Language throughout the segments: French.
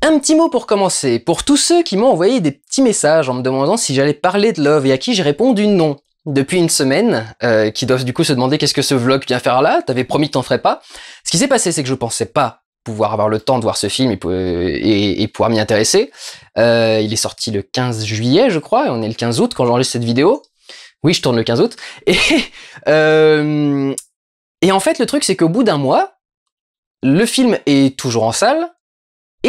Un petit mot pour commencer, pour tous ceux qui m'ont envoyé des petits messages en me demandant si j'allais parler de Love et à qui j'ai répondu non. Depuis une semaine, euh, qui doivent du coup se demander qu'est-ce que ce vlog vient faire là, t'avais promis que t'en ferais pas. Ce qui s'est passé, c'est que je pensais pas pouvoir avoir le temps de voir ce film et, pouvoir m'y intéresser. Euh, il est sorti le 15 juillet, je crois, et on est le 15 août quand j'enregistre cette vidéo. Oui, je tourne le 15 août. Et, euh, et en fait, le truc, c'est qu'au bout d'un mois, le film est toujours en salle,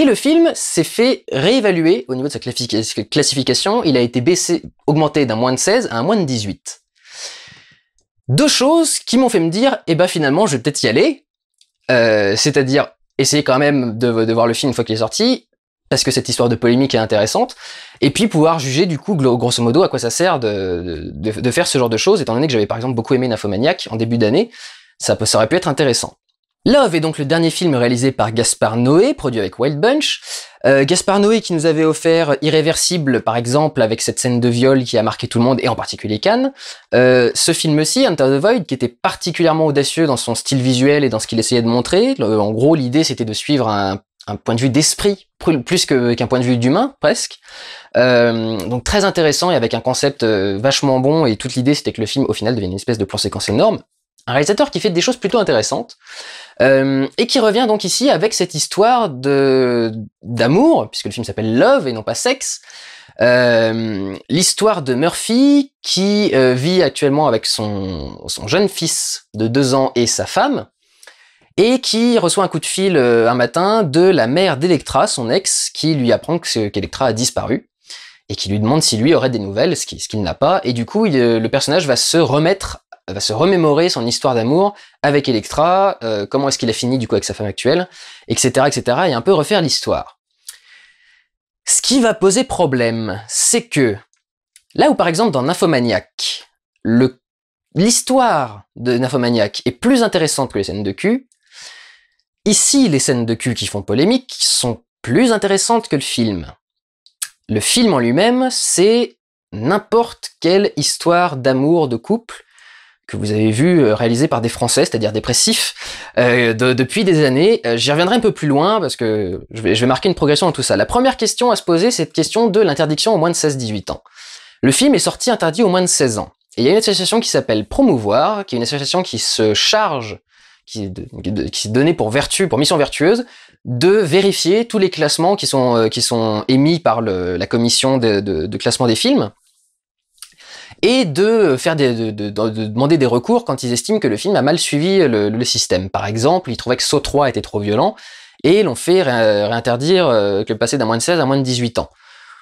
et le film s'est fait réévaluer au niveau de sa classification. Il a été baissé, augmenté d'un moins de 16 à un moins de 18. Deux choses qui m'ont fait me dire, eh ben finalement, je vais peut-être y aller. Euh, c'est-à-dire essayer quand même de, voir le film une fois qu'il est sorti, parce que cette histoire de polémique est intéressante, et puis pouvoir juger du coup grosso modo à quoi ça sert de, faire ce genre de choses, étant donné que j'avais par exemple beaucoup aimé Nymphomaniac en début d'année, ça, ça aurait pu être intéressant. Love est donc le dernier film réalisé par Gaspard Noé, produit avec Wild Bunch. Euh, Gaspard Noé qui nous avait offert Irréversible, par exemple, avec cette scène de viol qui a marqué tout le monde, et en particulier Cannes. Euh, ce film-ci, Enter the Void, qui était particulièrement audacieux dans son style visuel et dans ce qu'il essayait de montrer. en gros, l'idée, c'était de suivre un, point de vue d'esprit, plus qu'un point de vue d'humain, presque. Euh, donc très intéressant, et avec un concept euh, vachement bon, et toute l'idée, c'était que le film, au final, devienne une espèce de plan séquence énorme. Un réalisateur qui fait des choses plutôt intéressantes. Euh, et qui revient donc ici avec cette histoire de d'amour, puisque le film s'appelle Love et non pas Sex. Euh, l'histoire de Murphy qui euh, vit actuellement avec son, jeune fils de deux ans et sa femme, et qui reçoit un coup de fil un matin de la mère d'Electra, son ex, qui lui apprend qu'Electra a disparu et qui lui demande si lui aurait des nouvelles, ce qu'il n'a pas. Et du coup, le personnage va se remettre va se remémorer son histoire d'amour avec Electra, euh, comment est-ce qu'il a fini du coup avec sa femme actuelle, etc., etc., et un peu refaire l'histoire. Ce qui va poser problème, c'est que là où par exemple dans Nymphomaniac, l'histoire de Nymphomaniac est plus intéressante que les scènes de cul, ici les scènes de cul qui font polémique sont plus intéressantes que le film. Le film en lui-même, c'est n'importe quelle histoire d'amour, de couple, que vous avez vu euh, réalisé par des Français, c'est-à-dire dépressifs, euh, depuis des années. Euh, j'y reviendrai un peu plus loin parce que je vais, marquer une progression dans tout ça. La première question à se poser, c'est la question de l'interdiction au moins de 16-18 ans. Le film est sorti interdit au moins de 16 ans. Et il y a une association qui s'appelle Promouvoir, qui est une association qui se charge, qui, qui s'est donnée pour vertu, pour mission vertueuse, de vérifier tous les classements qui sont, euh, qui sont émis par la commission de classement des films et de faire demander des recours quand ils estiment que le film a mal suivi le, système. Par exemple, ils trouvaient que Saw 3 était trop violent et l'ont fait réinterdire euh, que le passé d'un moins de 16 à moins de 18 ans.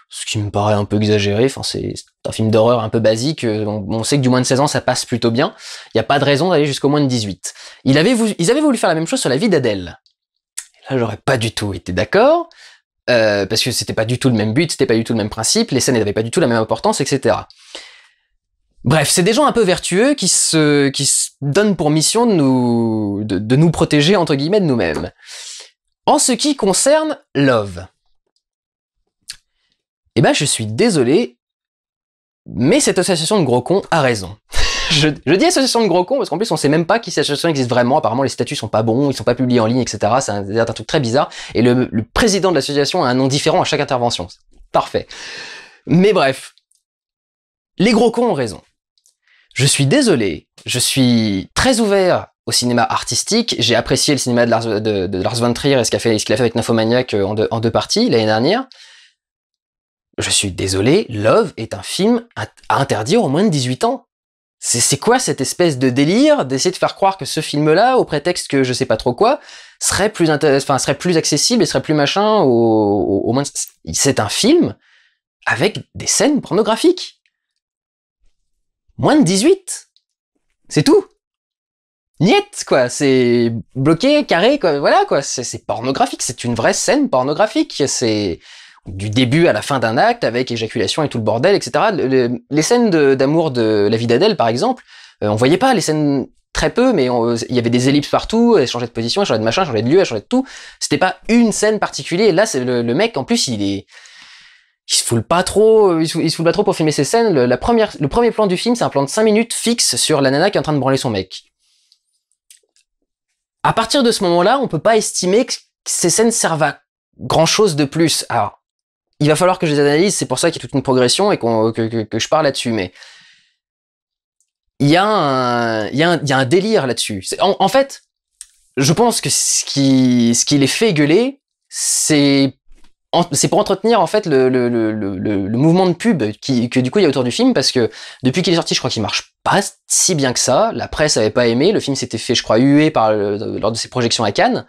Ce qui me paraît un peu exagéré, enfin, c'est un film d'horreur un peu basique, euh, on, sait que du moins de 16 ans ça passe plutôt bien, il n'y a pas de raison d'aller jusqu'au moins de 18. Ils avaient, voulu, faire la même chose sur la vie d'Adèle. Là j'aurais pas du tout été d'accord, euh, parce que c'était pas du tout le même but, c'était pas du tout le même principe, les scènes n'avaient pas du tout la même importance, etc. Bref, c'est des gens un peu vertueux qui se, qui donnent pour mission de nous, de, nous protéger, entre guillemets, de nous-mêmes. En ce qui concerne Love, eh ben je suis désolé, mais cette association de gros cons a raison. je, dis association de gros cons parce qu'en plus on sait même pas qui cette association existe vraiment, apparemment les statuts sont pas bons, ils sont pas publiés en ligne, etc. C'est un, truc très bizarre, et le président de l'association a un nom différent à chaque intervention. Parfait. Mais bref, les gros cons ont raison. Je suis désolé, je suis très ouvert au cinéma artistique. J'ai apprécié le cinéma de Lars, de, von Trier et ce qu'il a, fait avec Nymphomaniac euh, en deux, parties l'année dernière. Je suis désolé, Love est un film à interdire aux moins de 18 ans. C'est quoi cette espèce de délire d'essayer de faire croire que ce film-là, au prétexte que je sais pas trop quoi, serait plus serait plus accessible et serait plus machin au, au moins. C'est un film avec des scènes pornographiques moins de 18. C'est tout. Niette, quoi, c'est bloqué, carré, quoi, voilà, quoi, c'est pornographique, c'est une vraie scène pornographique, c'est du début à la fin d'un acte avec éjaculation et tout le bordel, etc. les scènes d'amour de, la vie d'Adèle, par exemple, euh, on voyait pas les scènes très peu, mais il y avait des ellipses partout, elle changeait de position, elle changeait de machin, elle changeait de lieu, elle changeait de tout. C'était pas une scène particulière, là, c'est le mec, en plus, il est, il se foule pas trop, euh, il se, pas trop pour filmer ses scènes. Le, la première, le premier plan du film, c'est un plan de 5 minutes fixe sur la nana qui est en train de branler son mec. À partir de ce moment-là, on peut pas estimer que ces scènes servent à grand chose de plus. Alors, il va falloir que je les analyse, c'est pour ça qu'il y a toute une progression et que, je parle là-dessus, mais il y, a un, délire là-dessus. En, fait, je pense que ce qui, ce qui les fait gueuler, c'est c'est pour entretenir en fait le, mouvement de pub qui, que du coup il y a autour du film parce que depuis qu'il est sorti je crois qu'il marche pas si bien que ça la presse avait pas aimé le film s'était fait je crois hué par lors de ses projections à Cannes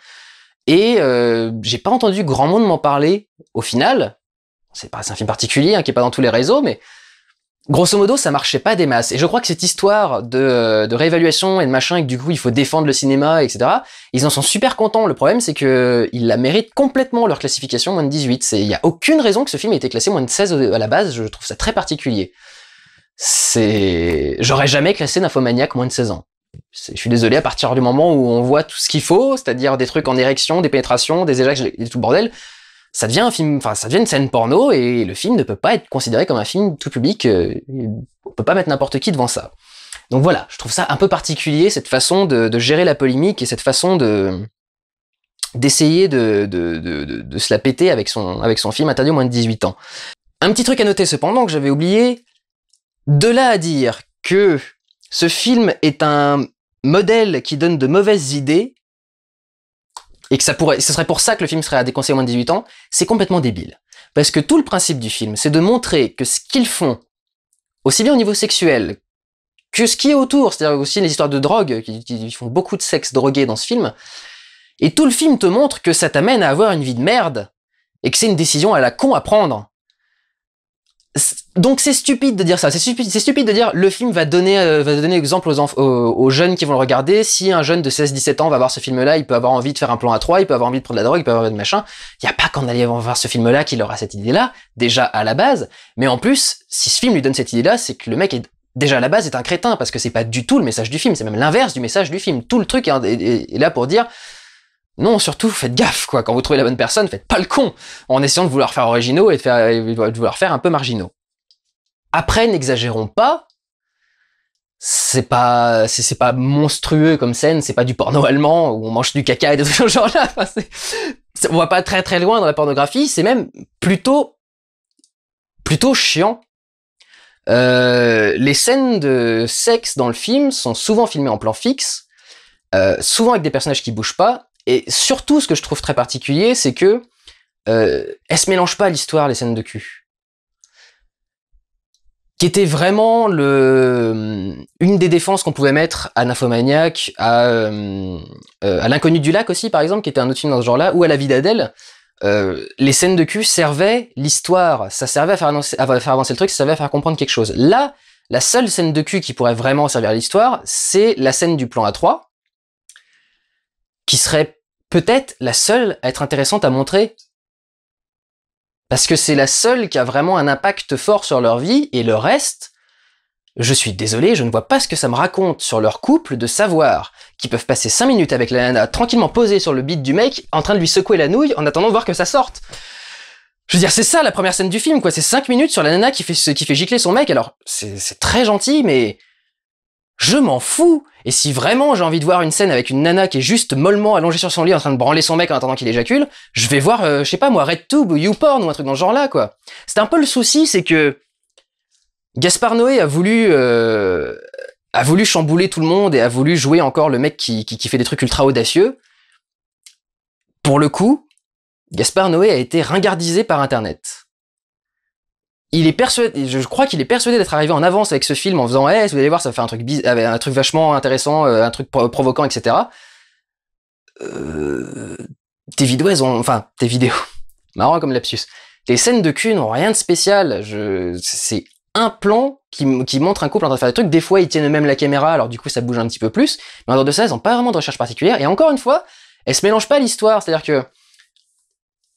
et euh, j'ai pas entendu grand monde m'en parler au final c'est pas un film particulier hein, qui est pas dans tous les réseaux mais Grosso modo, ça marchait pas des masses. Et je crois que cette histoire de, réévaluation et de machin, et que du coup, il faut défendre le cinéma, etc., ils en sont super contents. Le problème, c'est que ils la méritent complètement, leur classification moins de 18. Il n'y a aucune raison que ce film ait été classé moins de 16 à la base. Je trouve ça très particulier. C'est... J'aurais jamais classé Nymphomaniac moins de 16 ans. Je suis désolé, à partir du moment où on voit tout ce qu'il faut, c'est-à-dire des trucs en érection, des pénétrations, des et tout bordel, ça devient un film, enfin, ça devient une scène porno et le film ne peut pas être considéré comme un film tout public. Euh, on peut pas mettre n'importe qui devant ça. Donc voilà, je trouve ça un peu particulier cette façon de, gérer la polémique et cette façon de d'essayer de, se la péter avec son, avec son film interdit aux moins de 18 ans. Un petit truc à noter cependant que j'avais oublié, de là à dire que ce film est un modèle qui donne de mauvaises idées, et que ça pourrait, ce serait pour ça que le film serait à déconseiller moins de 18 ans, c'est complètement débile. Parce que tout le principe du film, c'est de montrer que ce qu'ils font, aussi bien au niveau sexuel que ce qui est autour, c'est-à-dire aussi les histoires de drogue, qui, font beaucoup de sexe drogué dans ce film, et tout le film te montre que ça t'amène à avoir une vie de merde, et que c'est une décision à la con à prendre donc c'est stupide de dire ça. C'est stupide, de dire le film va donner, euh, donner exemple aux, jeunes qui vont le regarder. Si un jeune de 16-17 ans va voir ce film-là, il peut avoir envie de faire un plan à 3 il peut avoir envie de prendre de la drogue, il peut avoir envie de machin. Il n'y a pas qu'en allant voir ce film-là qu'il aura cette idée-là, déjà à la base. Mais en plus, si ce film lui donne cette idée-là, c'est que le mec est déjà à la base est un crétin parce que c'est pas du tout le message du film, c'est même l'inverse du message du film. Tout le truc est là pour dire non, surtout, faites gaffe, quoi. Quand vous trouvez la bonne personne, faites pas le con en essayant de vouloir faire originaux et de, faire, vouloir faire un peu marginaux. Après, n'exagérons pas. C'est pas, c'est, pas monstrueux comme scène, c'est pas du porno allemand où on mange du caca et des ce genre là. on va pas très très loin dans la pornographie, c'est même plutôt, plutôt chiant. Euh, les scènes de sexe dans le film sont souvent filmées en plan fixe, euh, souvent avec des personnages qui bougent pas, et surtout, ce que je trouve très particulier, c'est que euh, elle se mélange pas l'histoire, les scènes de cul. Qui était vraiment le, euh, une des défenses qu'on pouvait mettre à Nymphomaniac, à, euh, euh, à L'inconnu du lac aussi, par exemple, qui était un autre film dans ce genre-là, ou à La vie d'Adèle. les scènes de cul servaient l'histoire, ça servait à faire, à faire avancer le truc, ça servait à faire comprendre quelque chose. Là, la seule scène de cul qui pourrait vraiment servir l'histoire, c'est la scène du plan A3, qui serait peut-être la seule à être intéressante à montrer. Parce que c'est la seule qui a vraiment un impact fort sur leur vie, et le reste, je suis désolé, je ne vois pas ce que ça me raconte sur leur couple de savoir, qui peuvent passer 5 minutes avec la nana tranquillement posée sur le beat du mec, en train de lui secouer la nouille en attendant de voir que ça sorte. Je veux dire, c'est ça la première scène du film, quoi. C'est 5 minutes sur la nana qui fait, qui fait gicler son mec. Alors, c'est très gentil, mais je m'en fous Et si vraiment j'ai envie de voir une scène avec une nana qui est juste mollement allongée sur son lit en train de branler son mec en attendant qu'il éjacule, je vais voir, euh, je sais pas moi, RedTube ou YouPorn ou un truc dans ce genre-là, quoi. C'est un peu le souci, c'est que Gaspard Noé a voulu... Euh, a voulu chambouler tout le monde et a voulu jouer encore le mec qui fait des trucs ultra audacieux. Pour le coup, Gaspard Noé a été ringardisé par Internet il est persuadé, je crois qu'il est persuadé d'être arrivé en avance avec ce film en faisant, hey, vous allez voir, ça fait un truc, euh, un truc vachement intéressant, euh, un truc provocant, provoquant, etc. Euh, tes vidéos, elles ont, enfin, tes vidéos, marrant comme lapsus. Tes scènes de cul n'ont rien de spécial. c'est un plan qui, montre un couple en train de faire des trucs. Des fois, ils tiennent même la caméra, alors du coup, ça bouge un petit peu plus. Mais en dehors de ça, ils n'ont pas vraiment de recherche particulière. Et encore une fois, elles se mélangent pas à l'histoire. C'est-à-dire que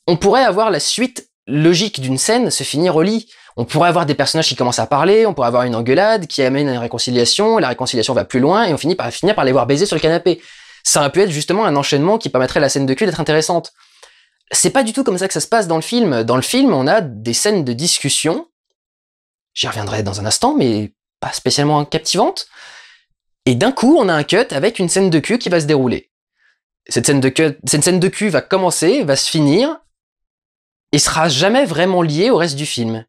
on pourrait avoir la suite logique d'une scène se finir au lit. On pourrait avoir des personnages qui commencent à parler, on pourrait avoir une engueulade qui amène à une réconciliation, la réconciliation va plus loin et on finit par finir par les voir baiser sur le canapé. Ça aurait pu être justement un enchaînement qui permettrait à la scène de cul d'être intéressante. C'est pas du tout comme ça que ça se passe dans le film. Dans le film, on a des scènes de discussion. J'y reviendrai dans un instant, mais pas spécialement captivantes. Et d'un coup, on a un cut avec une scène de cul qui va se dérouler. Cette scène de, cette scène de cul va commencer, va se finir, et sera jamais vraiment liée au reste du film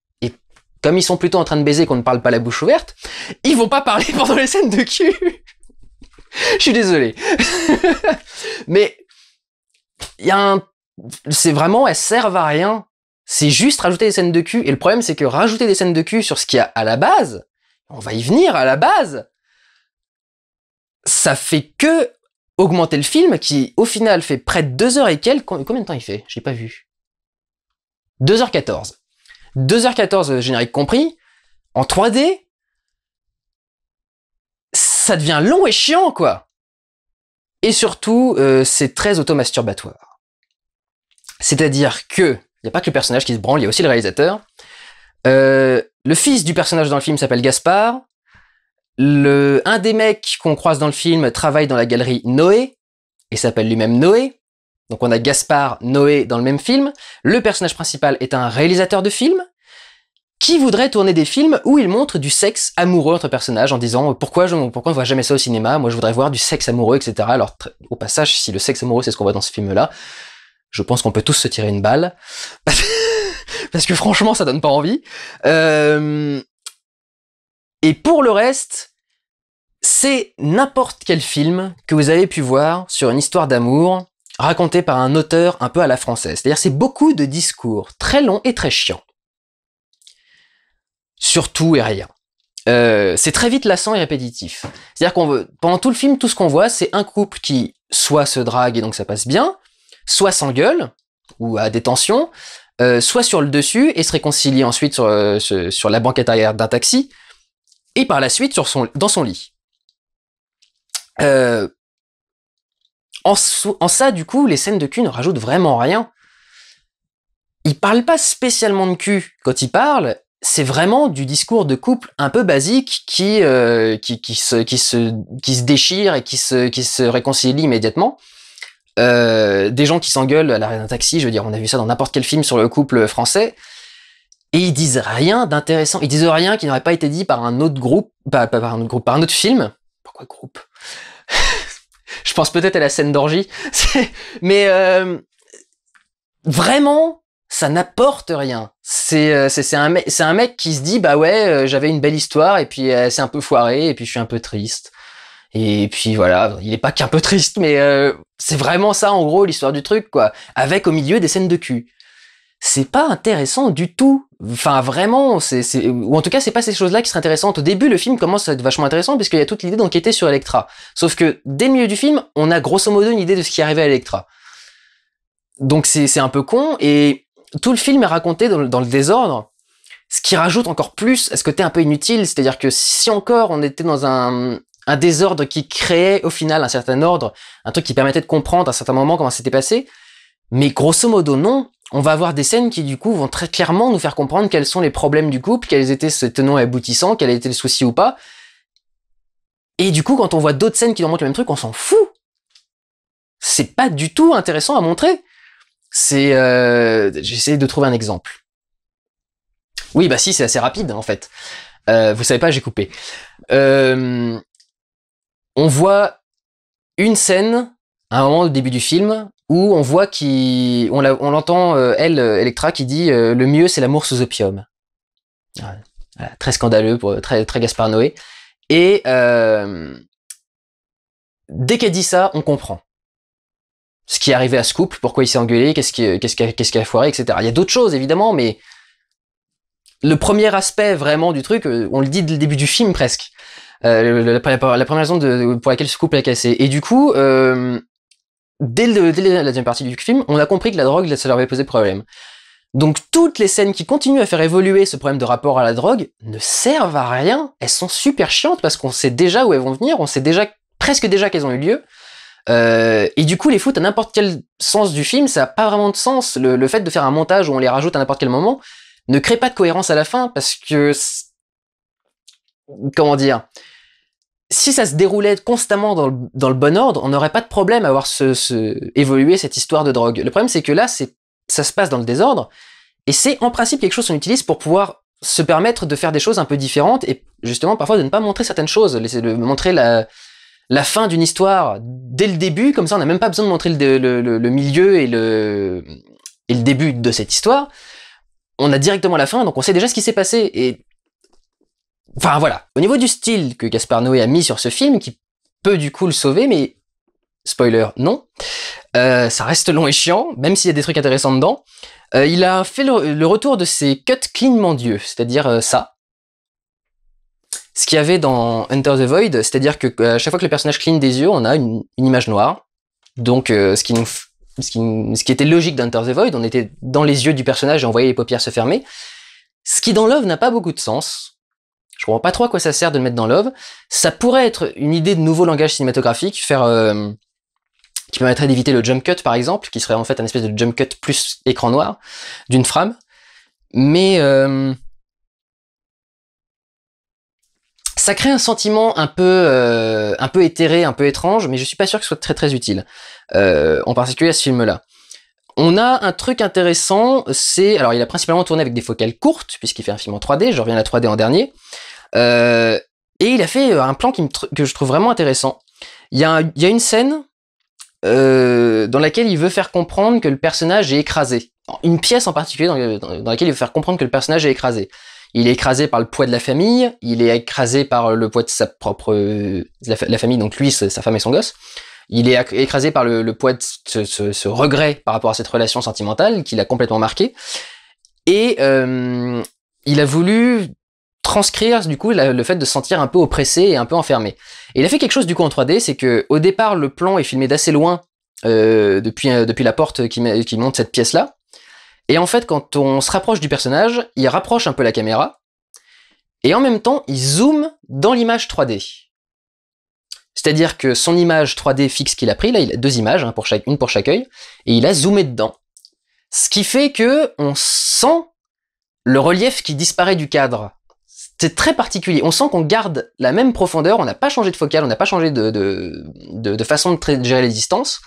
comme ils sont plutôt en train de baiser qu'on ne parle pas la bouche ouverte, ils vont pas parler pendant les scènes de cul. Je suis désolé. Mais il y a un c'est vraiment elles servent à rien. C'est juste rajouter des scènes de cul et le problème c'est que rajouter des scènes de cul sur ce qu'il y a à la base, on va y venir à la base. Ça fait que augmenter le film qui au final fait près de deux heures et quelques combien de temps il fait J'ai pas vu. 2h14. 2h14 euh, générique compris, en 3D, ça devient long et chiant, quoi. Et surtout, euh, c'est très automasturbatoire. C'est-à-dire que, il n'y a pas que le personnage qui se branle, il y a aussi le réalisateur. Euh, le fils du personnage dans le film s'appelle Gaspard. Le, un des mecs qu'on croise dans le film travaille dans la galerie Noé et s'appelle lui-même Noé. Donc on a Gaspard Noé dans le même film, le personnage principal est un réalisateur de films, qui voudrait tourner des films où il montre du sexe amoureux entre personnages en disant euh, pourquoi je pourquoi on voit jamais ça au cinéma moi je voudrais voir du sexe amoureux etc alors au passage si le sexe amoureux c'est ce qu'on voit dans ce film là je pense qu'on peut tous se tirer une balle parce que franchement ça donne pas envie euh, et pour le reste c'est n'importe quel film que vous avez pu voir sur une histoire d'amour raconté par un auteur un peu à la française. C'est-à-dire c'est beaucoup de discours très longs et très chiants. Sur tout et rien. Euh, c'est très vite lassant et répétitif. C'est-à-dire qu'on veut, pendant tout le film, tout ce qu'on voit, c'est un couple qui soit se drague et donc ça passe bien, soit s'engueule ou a des tensions, euh, soit sur le dessus et se réconcilie ensuite sur, euh, sur la banquette arrière d'un taxi et par la suite sur son, dans son lit. En, ça, du coup, les scènes de cul ne rajoutent vraiment rien. Il parlent pas spécialement de cul. Quand ils parlent. c'est vraiment du discours de couple un peu basique qui, euh, qui, se, qui, se, qui se déchire et qui se, qui se réconcilie immédiatement. Euh, des gens qui s'engueulent à l'arrêt d'un taxi, je veux dire, on a vu ça dans n'importe quel film sur le couple français. Et ils disent rien d'intéressant. Ils disent rien qui n'aurait pas été dit par un autre groupe, pas, pas, par un autre groupe, par un autre film. Pourquoi groupe je pense peut-être à la scène d'orgie, mais euh, vraiment, ça n'apporte rien. Euh, c'est c'est un mec c'est un mec qui se dit bah ouais euh, j'avais une belle histoire et puis c'est un peu foiré et puis je suis un peu triste et puis voilà il est pas qu'un peu triste mais c'est vraiment ça en gros l'histoire du truc quoi avec au milieu des scènes de cul c'est pas intéressant du tout. Enfin, vraiment, c'est, ou en tout cas, c'est pas ces choses-là qui seraient intéressantes. Au début, le film commence à être vachement intéressant parce qu'il y a toute l'idée d'enquêter sur Electra. Sauf que, dès le milieu du film, on a grosso modo une idée de ce qui arrivait à Electra. Donc c'est, un peu con et tout le film est raconté dans, le désordre. Ce qui rajoute encore plus à ce côté un peu inutile, c'est-à-dire que si encore on était dans un, un désordre qui créait au final un certain ordre, un truc qui permettait de comprendre à un certain moment comment c'était passé. Mais grosso modo, non on va avoir des scènes qui du coup vont très clairement nous faire comprendre quels sont les problèmes du couple, quels étaient ses tenant et aboutissants, quel était le souci ou pas. Et du coup, quand on voit d'autres scènes qui nous montrent le même truc, on s'en fout. C'est pas du tout intéressant à montrer. C'est, euh... j'essaie de trouver un exemple. Oui, bah si, c'est assez rapide en fait. Euh, vous savez pas, j'ai coupé. Euh, on voit une scène à un moment au début du film où on voit qui, on l'entend, euh, elle, euh, Electra, qui dit euh, le mieux c'est l'amour sous opium. très scandaleux, pour, très, très Gaspard Noé. Et dès qu'elle dit ça, on comprend ce qui est arrivé à ce couple, pourquoi il s'est engueulé, qu'est-ce qui, quest a foiré, etc. Il y a d'autres choses évidemment, mais le premier aspect vraiment du truc, on le dit dès le début du film presque. la, première raison pour laquelle ce couple a cassé. Et du coup, dès, le, la deuxième partie du film, on a compris que la drogue, ça leur avait posé problème. Donc toutes les scènes qui continuent à faire évoluer ce problème de rapport à la drogue ne servent à rien. Elles sont super chiantes parce qu'on sait déjà où elles vont venir, on sait déjà presque déjà qu'elles ont eu lieu. Euh, et du coup, les foot à n'importe quel sens du film, ça n'a pas vraiment de sens. le, fait de faire un montage où on les rajoute à n'importe quel moment ne crée pas de cohérence à la fin parce que... Comment dire si ça se déroulait constamment dans le, bon ordre, on n'aurait pas de problème à voir évoluer cette histoire de drogue. Le problème, c'est que là, ça se passe dans le désordre, et c'est en principe quelque chose qu'on utilise pour pouvoir se permettre de faire des choses un peu différentes, et justement parfois de ne pas montrer certaines choses, de montrer la, la fin d'une histoire dès le début, comme ça on n'a même pas besoin de montrer le, milieu et, le, début de cette histoire. On a directement la fin, donc on sait déjà ce qui s'est passé, et Enfin voilà. Au niveau du style que Gaspar Noé a mis sur ce film, qui peut du coup le sauver, mais spoiler, non. Euh, ça reste long et chiant, même s'il y a des trucs intéressants dedans. Euh, il a fait le, retour de ses cuts cleanement dieu, c'est-à-dire euh, ça. Ce qu'il y avait dans Enter the Void, c'est-à-dire que chaque fois que le personnage clean des yeux, on a une, image noire. Donc ce qui, nous, ce, qui, était logique d'Enter the Void, on était dans les yeux du personnage et on voyait les paupières se fermer. Ce qui dans Love n'a pas beaucoup de sens, je ne comprends pas trop à quoi ça sert de le mettre dans Love. Ça pourrait être une idée de nouveau langage cinématographique, euh, qui permettrait d'éviter le jump cut par exemple, qui serait en fait un espèce de jump cut plus écran noir d'une frame. Mais euh, ça crée un sentiment un peu euh, un peu éthéré, un peu étrange, mais je ne suis pas sûr que ce soit très très utile, en particulier à ce film-là. On a un truc intéressant, c'est alors il a principalement tourné avec des focales courtes puisqu'il fait un film en 3D, je reviens à la 3D en dernier. Euh, et il a fait euh, un plan qui me que je trouve vraiment intéressant. Il y, a, une scène euh, dans laquelle il veut faire comprendre que le personnage est écrasé. Une pièce en particulier dans, laquelle il veut faire comprendre que le personnage est écrasé. Il est écrasé par le poids de la famille, il est écrasé par le poids de sa propre... la, famille, donc lui, sa, femme et son gosse. Il est écrasé par le, poids de ce, regret par rapport à cette relation sentimentale qui l'a complètement marqué. Et il a voulu transcrire du coup le fait de se sentir un peu oppressé et un peu enfermé. Et il a fait quelque chose du coup en 3D, c'est que au départ le plan est filmé d'assez loin euh, depuis, euh, depuis la porte qui, monte cette pièce là. Et en fait quand on se rapproche du personnage, il rapproche un peu la caméra et en même temps il zoome dans l'image 3D. C'est-à-dire que son image 3D fixe qu'il a pris, là il a deux images, hein, pour chaque, une pour chaque œil, et il a zoomé dedans. Ce qui fait que on sent le relief qui disparaît du cadre. C'est très particulier. On sent qu'on garde la même profondeur, on n'a pas changé de focale, on n'a pas changé de, façon de gérer les distances.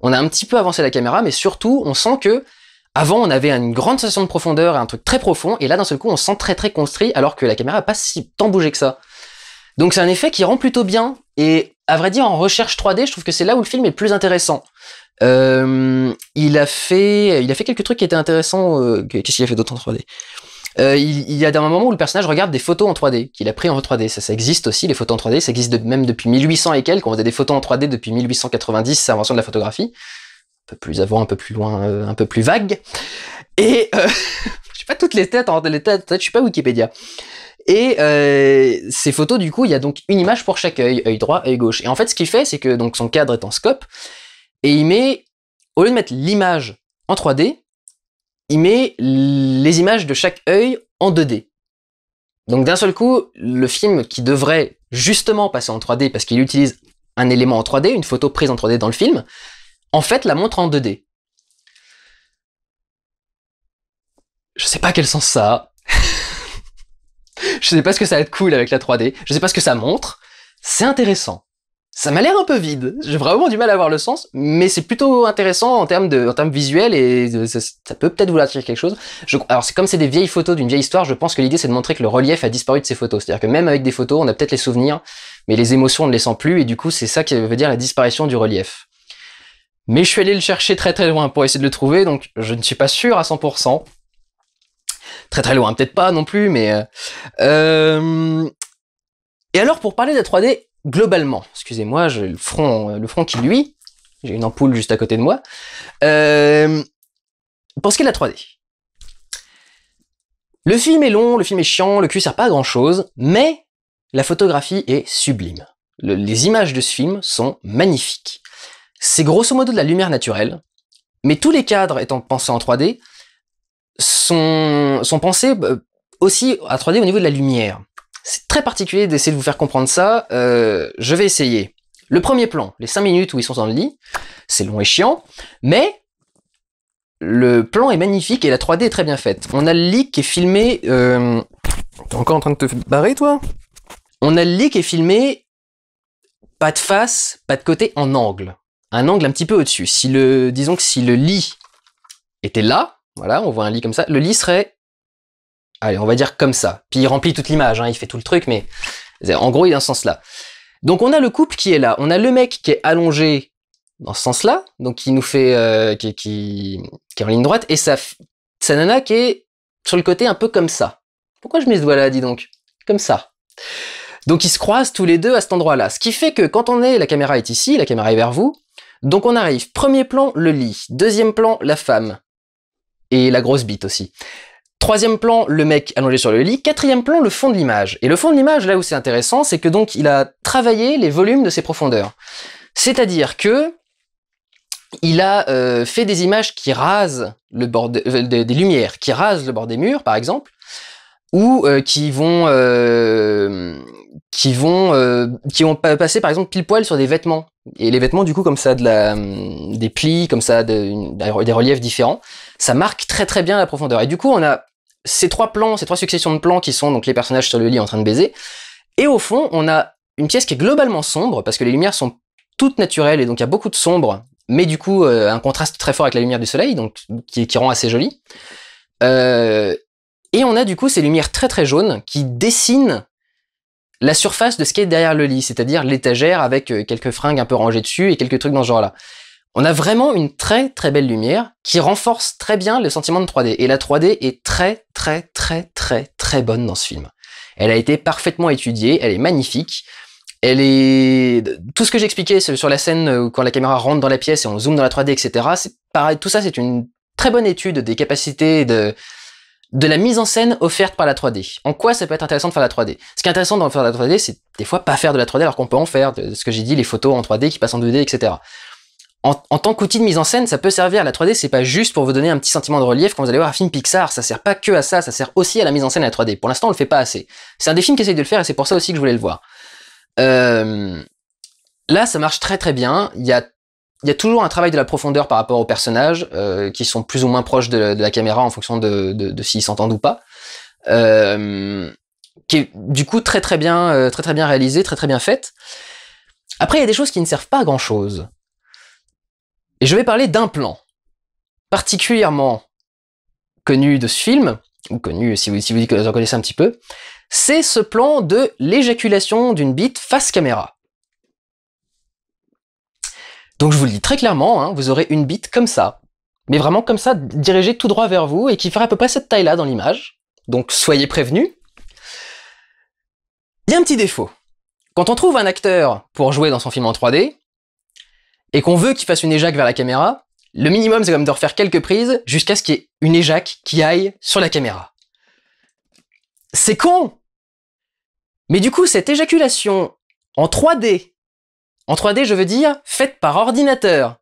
On a un petit peu avancé la caméra, mais surtout, on sent que avant, on avait une grande sensation de profondeur et un truc très profond, et là, d'un seul coup, on sent très très construit, alors que la caméra n'a pas si tant bougé que ça. Donc c'est un effet qui rend plutôt bien, et à vrai dire, en recherche 3D, je trouve que c'est là où le film est plus intéressant. Euh, il, a fait, il a fait quelques trucs qui étaient intéressants. Euh, qu'est-ce qu'il a fait d'autre en 3D euh, il, y a un moment où le personnage regarde des photos en 3D, qu'il a pris en 3D. Ça, existe aussi, les photos en 3D. Ça existe même depuis 1800 et quelques. On faisait des photos en 3D depuis 1890, c'est l'invention de la photographie. Un peu plus avant, un peu plus loin, euh, un peu plus vague. Et euh, je sais pas toutes les têtes, en, hein, les têtes, je suis pas Wikipédia. Et ces photos, du coup, il y a donc une image pour chaque œil, œil droit, œil gauche. Et en fait, ce qu'il fait, c'est que donc son cadre est en scope, et il met, au lieu de mettre l'image en 3D, il met les images de chaque œil en 2D. Donc d'un seul coup, le film qui devrait justement passer en 3D parce qu'il utilise un élément en 3D, une photo prise en 3D dans le film, en fait la montre en 2D. Je sais pas quel sens ça a. je sais pas ce que ça va être cool avec la 3D, je sais pas ce que ça montre. C'est intéressant ça m'a l'air un peu vide. J'ai vraiment du mal à voir le sens, mais c'est plutôt intéressant en termes visuels et ça, peut peut-être vous l'attirer quelque chose. alors c'est comme c'est des vieilles photos d'une vieille histoire, je pense que l'idée c'est de montrer que le relief a disparu de ces photos. C'est-à-dire que même avec des photos, on a peut-être les souvenirs, mais les émotions on ne les sent plus et du coup c'est ça qui veut dire la disparition du relief. Mais je suis allé le chercher très très loin pour essayer de le trouver, donc je ne suis pas sûr à 100%. Très très loin, peut-être pas non plus, mais euh, euh, et alors pour parler de la 3D globalement, excusez-moi, j'ai le front, le front qui lui, j'ai une ampoule juste à côté de moi. Euh, pour ce qui est de la 3D. Le film est long, le film est chiant, le cul sert pas à grand chose, mais la photographie est sublime. les images de ce film sont magnifiques. C'est grosso modo de la lumière naturelle, mais tous les cadres étant pensés en 3D sont, sont pensés euh, aussi à 3D au niveau de la lumière. C'est très particulier d'essayer de vous faire comprendre ça. Euh, je vais essayer. Le premier plan, les 5 minutes où ils sont dans le lit, c'est long et chiant, mais le plan est magnifique et la 3D est très bien faite. On a le lit qui est filmé... Euh, t'es encore en train de te barrer, toi On a le lit qui est filmé pas de face, pas de côté, en angle. Un angle un petit peu au-dessus. Si le, disons que si le lit était là, voilà, on voit un lit comme ça, le lit serait Allez, on va dire comme ça. Puis il remplit toute l'image, hein, il fait tout le truc, mais en gros, il a un sens-là. Donc on a le couple qui est là, on a le mec qui est allongé dans ce sens-là, donc qui nous fait, euh, qui, est en ligne droite, et sa, sa nana qui est sur le côté un peu comme ça. Pourquoi je mets ce doigt-là, dis donc Comme ça. Donc ils se croisent tous les deux à cet endroit-là. Ce qui fait que quand on est, la caméra est ici, la caméra est vers vous, donc on arrive, premier plan, le lit, deuxième plan, la femme, et la grosse bite aussi. Troisième plan, le mec allongé sur le lit. Quatrième plan, le fond de l'image. Et le fond de l'image, là où c'est intéressant, c'est que donc il a travaillé les volumes de ses profondeurs. C'est-à-dire que il a euh, fait des images qui rasent le bord euh, des, lumières, qui rasent le bord des murs, par exemple, ou euh, qui vont qui vont qui ont passé par exemple pile poil sur des vêtements. Et les vêtements, du coup, comme ça, de la, des plis, comme ça, des reliefs différents, ça marque très très bien la profondeur. Et du coup, on a ces trois plans, ces trois successions de plans qui sont donc les personnages sur le lit en train de baiser. Et au fond, on a une pièce qui est globalement sombre, parce que les lumières sont toutes naturelles, et donc il y a beaucoup de sombre, mais du coup, euh, un contraste très fort avec la lumière du soleil, donc qui, rend assez joli. Euh, et on a du coup ces lumières très très jaunes qui dessinent la surface de ce qui est derrière le lit, c'est-à-dire l'étagère avec euh, quelques fringues un peu rangées dessus et quelques trucs dans ce genre-là. On a vraiment une très très belle lumière qui renforce très bien le sentiment de 3D. Et la 3D est très très très très très bonne dans ce film. Elle a été parfaitement étudiée, elle est magnifique. Elle est tout ce que j'expliquais sur la scène euh, quand la caméra rentre dans la pièce et on zoome dans la 3D, etc. C'est pareil, tout ça c'est une très bonne étude des capacités de de la mise en scène offerte par la 3D. En quoi ça peut être intéressant de faire la 3D Ce qui est intéressant dans faire la 3D, c'est des fois pas faire de la 3D alors qu'on peut en faire. ce que j'ai dit, les photos en 3D qui passent en 2D, etc. En, tant qu'outil de mise en scène, ça peut servir. La 3D, c'est pas juste pour vous donner un petit sentiment de relief quand vous allez voir un film Pixar. Ça sert pas que à ça, ça sert aussi à la mise en scène à la 3D. Pour l'instant, on le fait pas assez. C'est un des films qui essaye de le faire et c'est pour ça aussi que je voulais le voir. Euh, là, ça marche très très bien. Il y a, toujours un travail de la profondeur par rapport aux personnages euh, qui sont plus ou moins proches de, la caméra en fonction de, s'ils s'entendent ou pas. Euh, qui est du coup très très bien, très très bien réalisé très très bien fait. Après, il y a des choses qui ne servent pas à grand chose. Et je vais parler d'un plan particulièrement connu de ce film, ou connu si vous, si vous en connaissez un petit peu, c'est ce plan de l'éjaculation d'une bite face caméra. Donc je vous le dis très clairement, hein, vous aurez une bite comme ça, mais vraiment comme ça, dirigée tout droit vers vous, et qui fera à peu près cette taille-là dans l'image. Donc soyez prévenus. Il y a un petit défaut. Quand on trouve un acteur pour jouer dans son film en 3D, et qu'on veut qu'il fasse une éjac vers la caméra, le minimum c'est quand même de refaire quelques prises jusqu'à ce qu'il y ait une éjac qui aille sur la caméra. C'est con Mais du coup, cette éjaculation en 3D, en 3D je veux dire faite par ordinateur,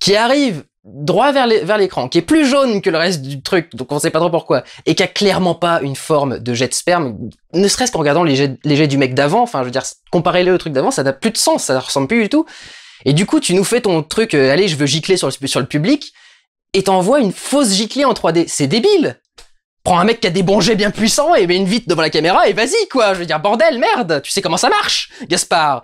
qui arrive droit vers l'écran, qui est plus jaune que le reste du truc, donc on sait pas trop pourquoi, et qui a clairement pas une forme de jet de sperme, ne serait-ce qu'en regardant les jets, du mec d'avant, enfin je veux dire, comparer les au truc d'avant, ça n'a plus de sens, ça ressemble plus du tout. Et du coup, tu nous fais ton truc, euh, allez, je veux gicler sur le, sur le public, et t'envoies une fausse giclée en 3D. C'est débile Prends un mec qui a des bons jets bien puissants et mets une vite devant la caméra et vas-y, quoi Je veux dire, bordel, merde Tu sais comment ça marche, Gaspard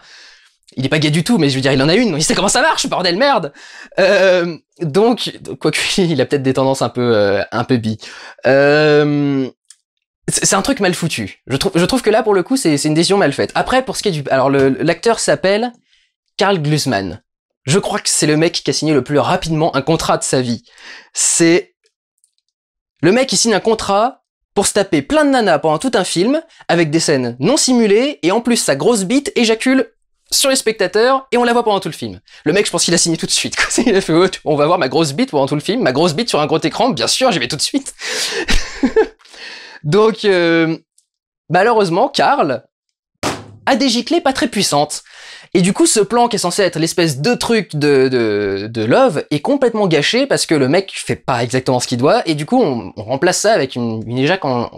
il est pas gay du tout, mais je veux dire, il en a une, il sait comment ça marche, bordel merde. Euh, donc, quoique il a peut-être des tendances un peu, euh, un peu bi. Euh, c'est un truc mal foutu. Je je trouve que là, pour le coup, c'est une décision mal faite. Après, pour ce qui est du, alors l'acteur s'appelle Carl Glusman. Je crois que c'est le mec qui a signé le plus rapidement un contrat de sa vie. C'est le mec qui signe un contrat pour se taper plein de nanas pendant tout un film, avec des scènes non simulées, et en plus sa grosse bite éjacule sur les spectateurs, et on la voit pendant tout le film. Le mec, je pense qu'il a signé tout de suite. Il a fait, oh, on va voir ma grosse bite pendant tout le film, ma grosse bite sur un gros écran, bien sûr, j'y vais tout de suite. Donc, euh, malheureusement, Carl... a des giclées pas très puissantes. Et du coup, ce plan qui est censé être l'espèce de truc de, de, de, love est complètement gâché parce que le mec fait pas exactement ce qu'il doit. Et du coup, on, remplace ça avec une, une éjac en,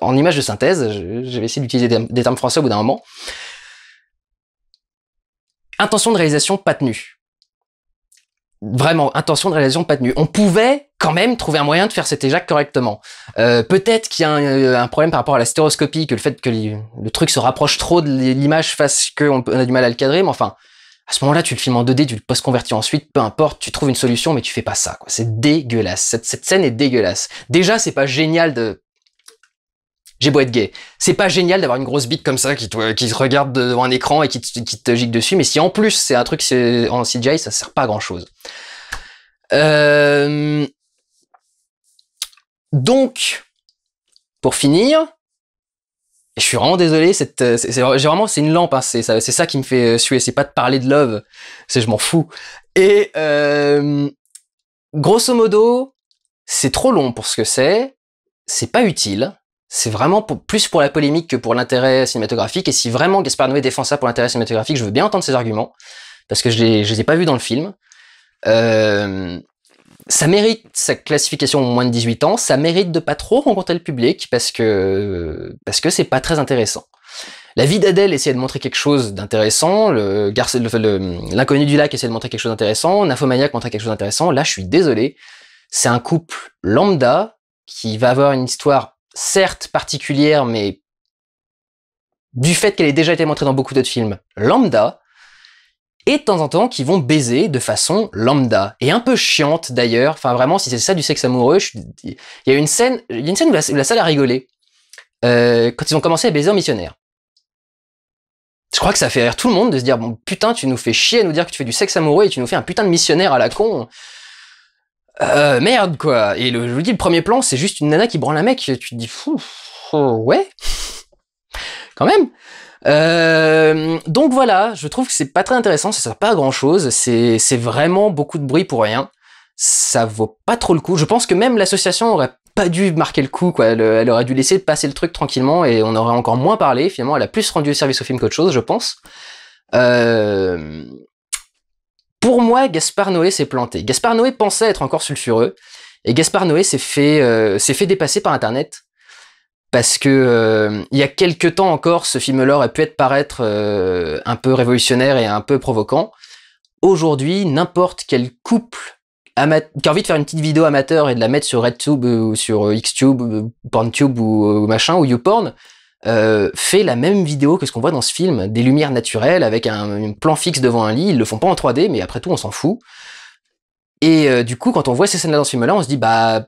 image de synthèse. J'avais essayé d'utiliser des, des, termes français au bout d'un moment. Intention de réalisation pas tenue vraiment intention de réalisation pas tenue. On pouvait quand même trouver un moyen de faire cet éjac correctement. Euh, peut-être qu'il y a euh, un, problème par rapport à la stéroscopie, que le fait que le truc se rapproche trop de l'image fasse qu'on a du mal à le cadrer, mais enfin, à ce moment-là, tu le filmes en 2D, tu le post-convertis ensuite, peu importe, tu trouves une solution, mais tu fais pas ça. C'est dégueulasse. Cette, cette, scène est dégueulasse. Déjà, c'est pas génial de j'ai beau être gay. C'est pas génial d'avoir une grosse bite comme ça qui te, regarde devant un écran et qui te, qui dessus, mais si en plus c'est un truc en CGI, ça sert pas à grand chose. Euh, donc, pour finir, je suis vraiment désolé, c'est vraiment c'est une lampe, hein, c'est ça, qui me fait suer, c'est pas de parler de love, c'est je m'en fous. Et euh, grosso modo, c'est trop long pour ce que c'est, c'est pas utile, c'est vraiment plus pour la polémique que pour l'intérêt cinématographique. Et si vraiment Gaspard Noé défend ça pour l'intérêt cinématographique, je veux bien entendre ses arguments, parce que je ne les ai pas vus dans le film. Euh, ça mérite sa classification moins de 18 ans, ça mérite de pas trop rencontrer le public, parce que parce que c'est pas très intéressant. La vie d'Adèle essayait de montrer quelque chose d'intéressant, le l'inconnu du lac essayait de montrer quelque chose d'intéressant, Nymphomaniac montrait quelque chose d'intéressant. Là, je suis désolé, c'est un couple lambda qui va avoir une histoire certes particulière, mais du fait qu'elle ait déjà été montrée dans beaucoup d'autres films, lambda, et de temps en temps qui vont baiser de façon lambda et un peu chiante d'ailleurs. Enfin vraiment, si c'est ça du sexe amoureux, il y a une scène, où la, salle a rigolé euh, quand ils ont commencé à baiser en missionnaire. Je crois que ça fait rire tout le monde de se dire bon putain tu nous fais chier à nous dire que tu fais du sexe amoureux et tu nous fais un putain de missionnaire à la con euh, merde quoi. Et le, je vous dis, le premier plan, c'est juste une nana qui branle un mec. Tu te dis, fou, ouais, quand même. Euh, donc voilà, je trouve que c'est pas très intéressant, ça sert pas à grand chose, c'est vraiment beaucoup de bruit pour rien. Ça vaut pas trop le coup. Je pense que même l'association aurait pas dû marquer le coup, quoi. Elle, aurait dû laisser passer le truc tranquillement et on aurait encore moins parlé. Finalement, elle a plus rendu service au film qu'autre chose, je pense. Euh, pour moi, Gaspard Noé s'est planté. Gaspard Noé pensait être encore sulfureux, et Gaspard Noé s'est fait, euh, fait dépasser par Internet. Parce que euh, il y a quelques temps encore, ce film-là aurait pu être paraître euh, un peu révolutionnaire et un peu provocant. Aujourd'hui, n'importe quel couple qui a envie de faire une petite vidéo amateur et de la mettre sur RedTube ou sur Xtube, PornTube ou, ou machin ou YouPorn, euh, fait la même vidéo que ce qu'on voit dans ce film, des lumières naturelles avec un, plan fixe devant un lit. Ils le font pas en 3D, mais après tout, on s'en fout. Et euh, du coup, quand on voit ces scènes-là dans ce film-là, on se dit bah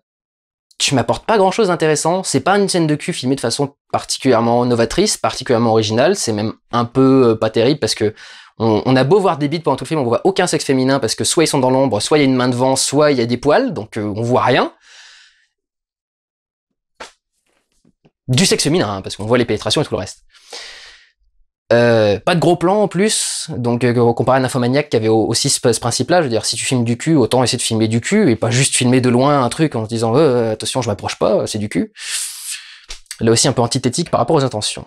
tu m'apportes pas grand-chose d'intéressant. C'est pas une scène de cul filmée de façon particulièrement novatrice, particulièrement originale. C'est même un peu euh, pas terrible parce que on, a beau voir des bites pendant tout le film, on voit aucun sexe féminin parce que soit ils sont dans l'ombre, soit il y a une main devant, soit il y a des poils, donc on voit rien. du sexe féminin, hein, parce qu'on voit les pénétrations et tout le reste. Euh, pas de gros plans en plus, donc euh, comparé à Nymphomaniac qui avait aussi ce, principe-là, je veux dire, si tu filmes du cul, autant essayer de filmer du cul et pas juste filmer de loin un truc en se disant euh, attention, je m'approche pas, c'est du cul. Là aussi un peu antithétique par rapport aux intentions.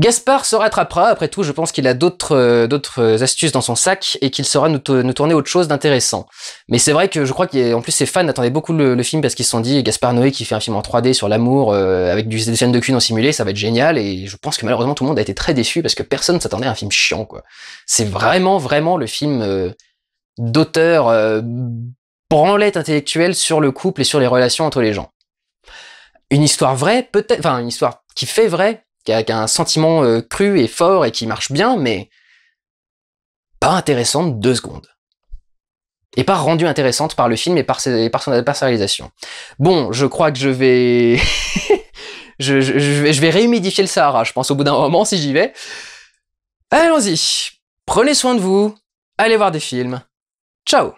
Gaspard se rattrapera, après tout je pense qu'il a d'autres euh, euh, astuces dans son sac et qu'il saura nous, tourner autre chose d'intéressant. Mais c'est vrai que je crois qu'en plus ses fans attendaient beaucoup le, film parce qu'ils se sont dit Gaspard Noé qui fait un film en 3D sur l'amour euh, avec du, des de cul en simulé, ça va être génial et je pense que malheureusement tout le monde a été très déçu parce que personne s'attendait à un film chiant quoi. C'est vraiment vraiment le film d'auteur branlette intellectuelle sur le couple et sur les relations entre les gens. Une histoire vraie peut-être, enfin une histoire qui fait vrai qui a, un sentiment euh, cru et fort et qui marche bien, mais pas intéressante deux secondes. Et pas rendue intéressante par le film et par, ses, son, Bon, je crois que je vais... je, je, vais je vais réhumidifier le Sahara, je pense, au bout d'un moment, si j'y vais. Allons-y. Prenez soin de vous. Allez voir des films. Ciao